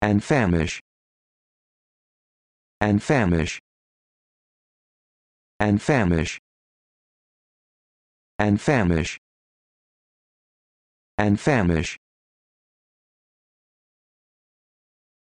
and famish and famish and famish and famish and famish